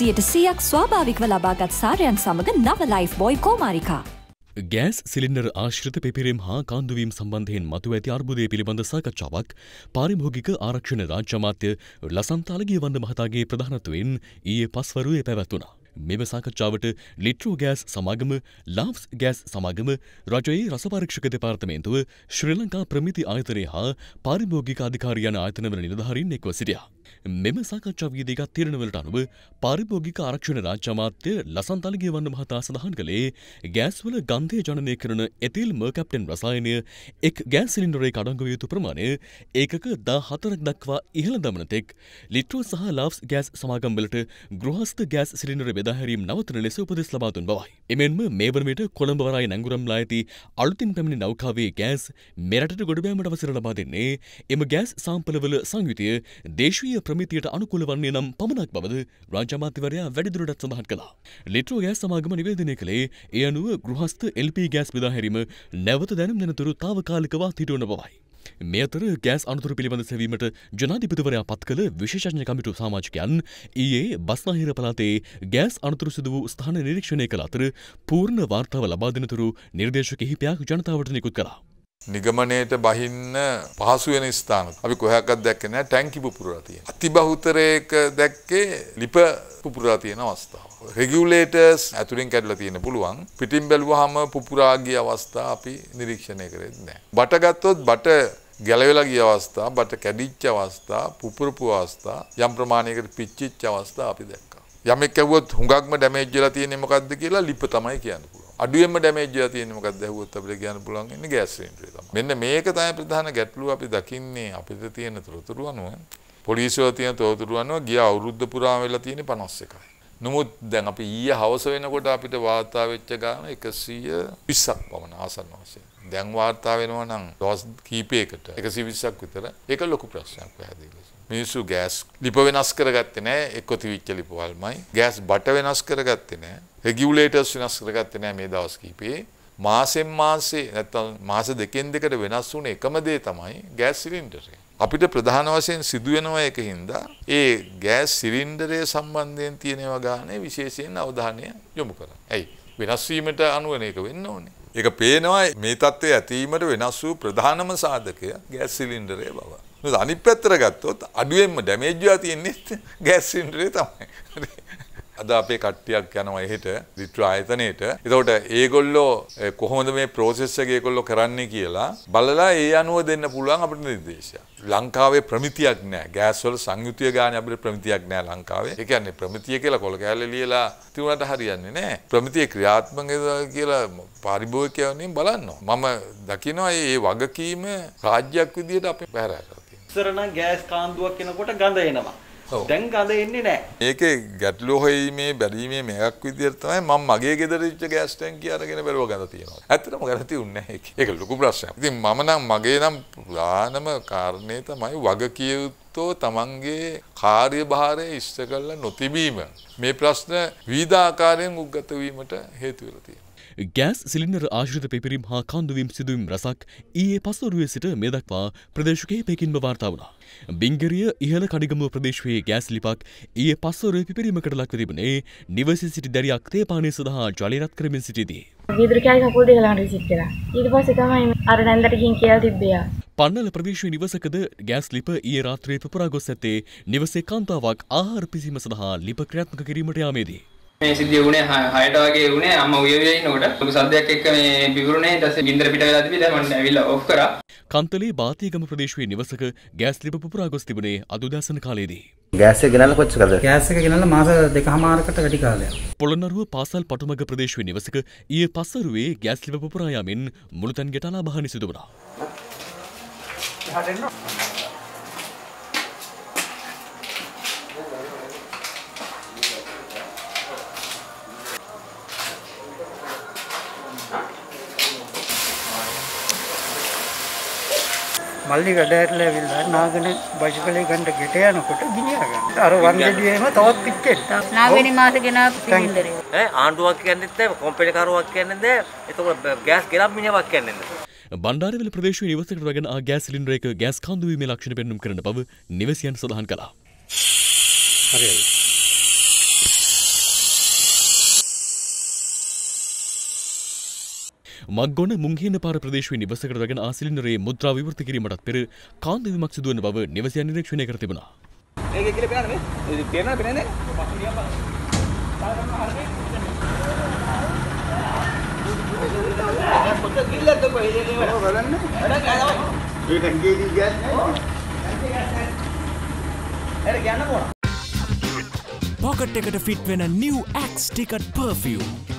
සියට සියයක් ස්වාභාවිකව ලබාගත් සාරයන් සමඟ නව Lifebuoy Komarika. Gas cylinder ආශ්‍රිත පිපිරීම් හා කාන්දුවීම් සම්බන්ධයෙන් මතු ඇති අර්බුදය පිළිබඳ සාකච්ඡාවක් පාරිභෝගික ආරක්ෂණ රාජ්‍යමාත්‍ය ලසන්තාලගිය වන්ද මහතාගේ ප්‍රධානත්වයෙන් ඊයේ පස්වරුවේ පැවැත්වුණා. මෙම සාකච්ඡාවට ලිට්‍රෝ ගෑස් සමාගම ලාෆ්ස් ගෑස් සමාගම රජයේ රසපාරක්ෂක දෙපාර්තමේන්තුව ශ්‍රී ලංකා ප්‍රමිති ආයතනය හා පාරිභෝගික අධිකාරයන ආයතනවල නිලධාරීන් එක්ව සිටියා. මෙම සාකච්ඡාවීදීගත් තිරණවලට අනුව පරිභෝගික ආරක්ෂණ රාජ්‍යමාත්‍ය ලසන්තලගේ වන්න මහතා සඳහන් කළේ ගෑස්වල ගන්ධය ජනනය කරන එතිල් මර්කැප්ටන් රසායනය එක් ගෑස් සිලින්ඩරේ අඩංගව යුතු ප්‍රමාණය ඒකක දා හතරක් දක්වා ඉහළ දමනතෙක් ලිට්‍රෝ සහ ලාස් ගෑස් සමාගම්වලට ගෘහස්ත ගෑස් සිලින්ඩර බෙදාහැරීම් නවතන ලෙස උපදෙස් ලබාතුන් බවයි. එමෙන්ම මේ වනවිට කොළඹ වරායි නැංගුරම්ලා ඇති අලුතින් පැමිණි නෞකාවේ ගෑස් මෙරටට ගොඩබෑමට අවසර ලබා දෙන්නේ එම ගෑස් සාම්පලවල සංයුතිය දේශීය ලිඛිත ප්‍රමිතියට අනුකූල වන්නේ නම් පමණක් බවද රාජ්‍යමාත්‍යවරයා වැඩිදුරටත් සඳහන් කළා. ලිට්‍රෝ ගෑස් සමාගම නිවේදනය කළේ ඒ අනුව ගෘහස්ථ LP ගෑස් බෙදාහැරීම නැවත දැනුම් නැනතුරු తాවකාලිකව සිටවන බවයි. මේ අතර ගෑස් අනතුරු පිළිබඳ සෙවීමට ජනාධිපතිවරයා පත් කළ විශේෂඥ කමිටු සමාජිකයන් ඊයේ බස්නාහිර පළාතේ ගෑස් අනතුරු සිදු වූ ස්ථාන නිරීක්ෂණය කළ අතර පූර්ණ වාර්තාව ලබා දෙනතුරු නිර්දේශ කිහිපයක් ජනතාවට නිකුත් කළා. නිගමනයට බහින්න පහසු වෙන ස්ථාන. අපි කොහයක්වත් දැක්කේ නැහැ ටැංකි පුපුරලා තියෙන. අතිබහුතරයක දැක්කේ ලිප පුපුරලා තියෙන අවස්ථාව. රෙගියුලේටර්ස් ඇතුලින් කැඩලා තියෙන පුළුවන්. පිටින් බැලුවහම පුපුරා ගිය අවස්ථා අපි නිරීක්ෂණය කරේ නැහැ. බට ගත්තොත් බට ගැලවෙලා ගිය අවස්ථා, බට කැඩිච්ච අවස්ථා, පුපුරපු අවස්ථා, යම් ප්‍රමාණයකට පිච්චිච්ච අවස්ථා අපි දැක්කා. යමෙක් ඇහුවොත් හුඟක්ම ඩැමේජ් වෙලා තියෙන්නේ මොකද්ද කියලා ලිප තමයි කියන්නේ. අඩුවෙන්ම ඩැමේජ් වෙලා තියෙන්නේ මොකක්ද ඇහුවොත් අපිට කියන්න පුළුවන් ඉන්නේ ගෑස් සිලින්ඩරේ තමයි. මෙන්න මේක තමයි ප්‍රධාන ගැටලුව අපි දකින්නේ අපිට තියෙන තොරතුරු අනුව. පොලිසිය තියෙන තොරතුරු අනුව ගිය අවුරුද්ද පුරාම වෙලා තියෙන්නේ 51යි. නමුත් දැන් අපි ඊයේ හවස වෙනකොට අපිට වාර්තා වෙච්ච ගාන 120ක් පමණ ආසන්න වශයෙන්. දැන් වාර්තා වෙනවා නම් දවස් කීපයකට 120ක් විතර ඒක ලොකු ප්‍රශ්නයක් පැහැදිලි ලෙස. මිනිස්සු ගෑස් ලිප වෙනස් කරගත්තේ නැහැ එක්ක තිවිච්ච ලිපවල්මයි. ගෑස් බට වෙනස් කරගත්තේ නැහැ. රෙගියුලේටර්ස් වෙනස් කරගත්තේ නැහැ මේ දවස් කීපේ. මාසෙන් මාසේ නැත්නම් මාස දෙකෙන් දෙකට වෙනස් වුණ එකම දේ තමයි ගෑස් සිලින්ඩරය. අපිට ප්‍රධාන වශයෙන් සිදුවෙනවා එක හින්දා ඒ ගෑස් සිලින්ඩරය සම්බන්ධයෙන් තියෙනවා ගානේ විශේෂයෙන් අවධානය යොමු කරන්න. ඇයි? වෙනස් වීමට අනුවන එක වෙන්න ඕනේ. ඒක පේනවා මේ තත්ත්වය ඇතිවීමට වෙනස් වූ ප්‍රධානම සාධකය ගෑස් සිලින්ඩරය බව. නේද? අනිත් පැත්තට ගත්තොත් අඩුවෙන්ම ඩැමේජ් වෙලා තියෙන්නේ ගෑස් සිලින්ඩරේ තමයි. අද අපේ කට්ටියක් යනවා එහෙට දිට්‍ර ආයතනයට. එතකොට ඒගොල්ලෝ කොහොමද මේ process එක ඒගොල්ලෝ කරන්නේ කියලා බලලා ඒ අනුව දෙන්න පුළුවන් අපිට නිර්දේශය. ලංකාවේ ප්‍රමිතියක් නැහැ. ගෑස් වල සංයුතිය ගානේ අපිට ප්‍රමිතියක් නැහැ ලංකාවේ. ඒ කියන්නේ ප්‍රමිතිය කියලා කොළ කෑල්ල ලියලා තිබුණාට හරියන්නේ නැහැ. ප්‍රමිතිය ක්‍රියාත්මක කියලා පරිභෝගිකයන්ෙන් බලනවා. මම දකිනවා මේ වගකීම රාජ්‍යයක් විදිහට අපි පැහැරලා තියෙනවා. ඉස්සර නම් ගෑස් කාන්දුවක් කෙනකොට ගඳ එනවා. දැන් ගඳ එන්නේ නැහැ. ඒකේ ගැටලුව හොයීමේ බැලීමේ මේකක් විදියට තමයි මම මගේ ගෙදර ඉච්ච ගෑස් ටැංකිය අරගෙන බැලුව ගඳ තියෙනවා. ඇත්තටම ගඳ තියුන්නේ නැහැ ඒක. ඒක ලොකු ප්‍රශ්නයක්. ඉතින් මම නම් මගේ නම් ප්‍රධානම කාරණේ තමයි වගකිය යුත්තෝ තමන්ගේ කාර්යභාරය ඉෂ්ට කරලා නොතිබීම. මේ ප්‍රශ්න විවිධ ආකාරයෙන් උද්ගත වීමට හේතු වෙලා තියෙනවා. ගෑස් සිලින්ඩර ආශ්‍රිත පිපිරීම් හා කන්දුවීම් සිදුවම් රසක් ඊයේ පස්වරුවේ සිට මෙදක්වා ප්‍රදේශකයේ පැකින්ම වාර්තා වුණා. බිංගරිය ඉහළ කඩිගමුව ප්‍රදේශවයේ ගෑස් ලිපක් ඊයේ පස්වරුවේ පිපිරීමකට ලක්ව තිබුණේ නිවසි සිටි දැරියක් තේපානය සඳහා ජලයරත් කරමින් සිටියදී. විදුරකෑල් කකුල් දෙක ළඟට සිත් වෙලා. ඊට පස්සේ තමයි අර නැන්දට ගිහින් කියලා තිබ්බේ. පන්නල ප්‍රවේශ නිවසකද ගෑස් ලිප ඊ රාත්‍රයේ පුරා ගොස් ඇත්තේ නිවසේ කාන්තාවක් ආහාර පිසීම සඳහා ලිප ක්‍රියාත්මක කිරීමට යාමේදී මේ සිද්ධිය වුණේ 6ට වගේ වුණේ අම්මා උයවේ ඉන්නකොට ලොකු සද්දයක් එක්ක මේ බිවුරුනේ ඊට පස්සේ ගින්දර පිට වෙලා තිබි දැන් මම ඇවිල්ලා ඔෆ් කරා කන්තලේ බාතිගම ප්‍රදේශයේ නිවසක ගෑස් ලිප පුපුරා ගොස් තිබුණේ අදුදාසන කාලයේදී ගෑස ගෙනල කොච්චකද ගෑසක ගෙනල මාස දෙකහමාරකට වැඩි කාලයක් පොළොන්නරුව පාසල් පටුමග ප්‍රදේශයේ නිවසක ඊයේ පස්වරුවේ ගෑස් ලිප පුපුරා යාමෙන් මුළුතැන් ගෙටලා බහනි සිදු වුණා. මල්ලි වැඩඇරල විල් නාගෙන බයිසිකලේ ගණඩ ගෙට යනකොට ගිනියාගන්න අර වන්දදීම තවත් පිච්චෙට නාවනි මාස ගෙන පිදර ආණ්ඩුවක් කියන්නෙත් කොම්පෙලිකරුවක් කියන්නද එතකොට ගෑස් ගෙලක් මිනිවක් කියන්නද බන්ඩාරවල ප්‍රදේශ නිවසට රගෙන ගෑස් ලින්රේක ගෑස් කාන්දුවීම ලක්ෂණ පෙන්නුම් කරන බව නිවසියන් සඳහන් කලා හරි මක්ගොන මුංහේන පාර ප්‍රදේශව නිවසකරගෙන ආසිලිනරේ මුද්‍රා විවෘත කිරීමටත් පෙර කාන්ද විමක් සිදුවන බව නිවසය නිරීක්ෂණය කර තිබුණා. ඒක කියලා පේනවද මේ? පේනවද පේන්නේ නැහැ? පොත කිල්ලත් කොහෙද ඒක බලන්න. වැඩක් ආවා. ඒ ටැංකියේ දී ගියත්. එර ගන්න පොර. පොකට් එකට ෆිට් වෙන new X ticket perfume